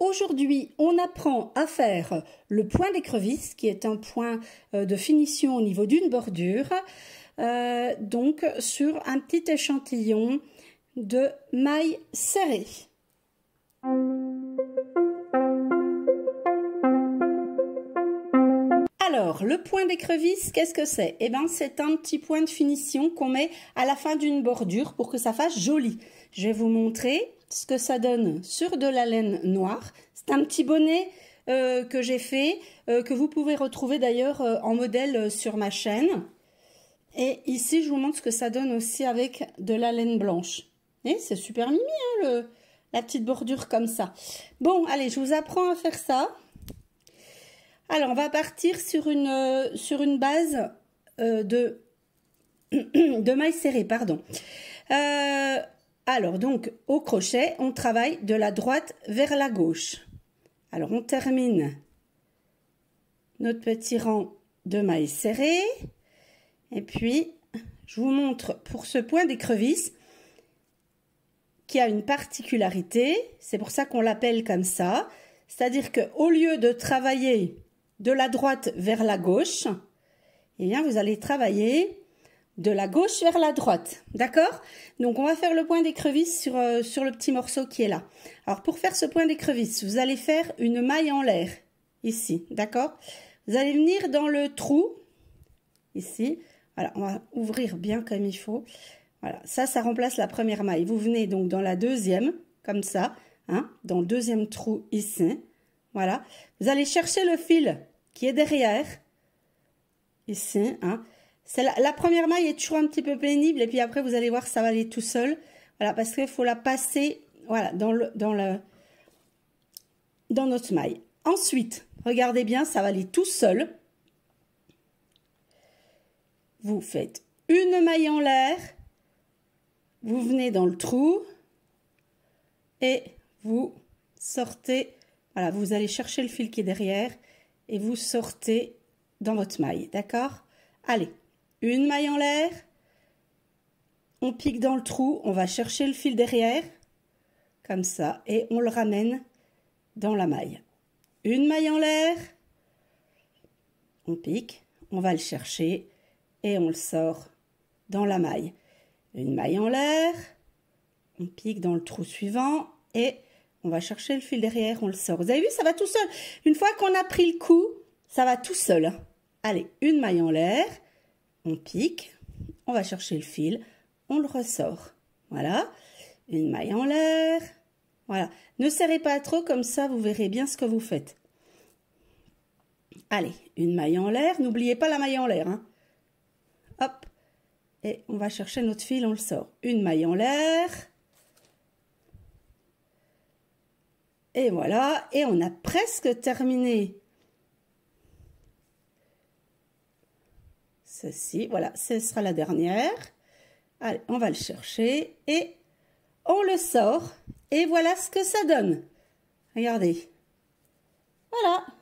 Aujourd'hui, on apprend à faire le point d'écrevisse, qui est un point euh, de finition au niveau d'une bordure, euh, donc sur un petit échantillon de mailles serrées. Alors, le point d'écrevisse, qu'est-ce que c'est Eh bien, c'est un petit point de finition qu'on met à la fin d'une bordure pour que ça fasse joli. Je vais vous montrer ce que ça donne sur de la laine noire. C'est un petit bonnet euh, que j'ai fait, euh, que vous pouvez retrouver d'ailleurs euh, en modèle sur ma chaîne. Et ici, je vous montre ce que ça donne aussi avec de la laine blanche. Et c'est super mimi, hein, le, la petite bordure comme ça. Bon, allez, je vous apprends à faire ça. Alors, on va partir sur une, sur une base de, de mailles serrées, pardon. Alors donc au crochet, on travaille de la droite vers la gauche. Alors on termine notre petit rang de mailles serrées. Et puis, je vous montre pour ce point d'écrevisse qui a une particularité, c'est pour ça qu'on l'appelle comme ça, c'est-à-dire qu'au lieu de travailler de la droite vers la gauche, eh bien vous allez travailler de la gauche vers la droite, d'accord Donc on va faire le point d'écrevisse sur, euh, sur le petit morceau qui est là. Alors pour faire ce point d'écrevisse, vous allez faire une maille en l'air, ici, d'accord Vous allez venir dans le trou, ici, voilà, on va ouvrir bien comme il faut. Voilà, ça, ça remplace la première maille. Vous venez donc dans la deuxième, comme ça, hein, dans le deuxième trou ici, voilà. Vous allez chercher le fil qui est derrière, ici, hein, la, première maille est toujours un petit peu pénible et puis après vous allez voir ça va aller tout seul. Voilà, parce qu'il faut la passer voilà, dans, le, dans, le, dans notre maille. Ensuite, regardez bien, ça va aller tout seul. Vous faites une maille en l'air, vous venez dans le trou et vous sortez. Voilà, vous allez chercher le fil qui est derrière et vous sortez dans votre maille, d'accord Allez, une maille en l'air, on pique dans le trou, on va chercher le fil derrière, comme ça, et on le ramène dans la maille. Une maille en l'air, on pique, on va le chercher et on le sort dans la maille. Une maille en l'air, on pique dans le trou suivant et on va chercher le fil derrière, on le sort. Vous avez vu, ça va tout seul. Une fois qu'on a pris le coup, ça va tout seul. Hein. Allez, une maille en l'air, on pique, on va chercher le fil, on le ressort. Voilà, une maille en l'air. Voilà, ne serrez pas trop comme ça, vous verrez bien ce que vous faites. Allez, une maille en l'air, n'oubliez pas la maille en l'air. Hein. Hop, et on va chercher notre fil, on le sort. Une maille en l'air. Et voilà, et on a presque terminé Ceci, voilà, ce sera la dernière. Allez, on va le chercher et on le sort. Et voilà ce que ça donne. Regardez. Voilà.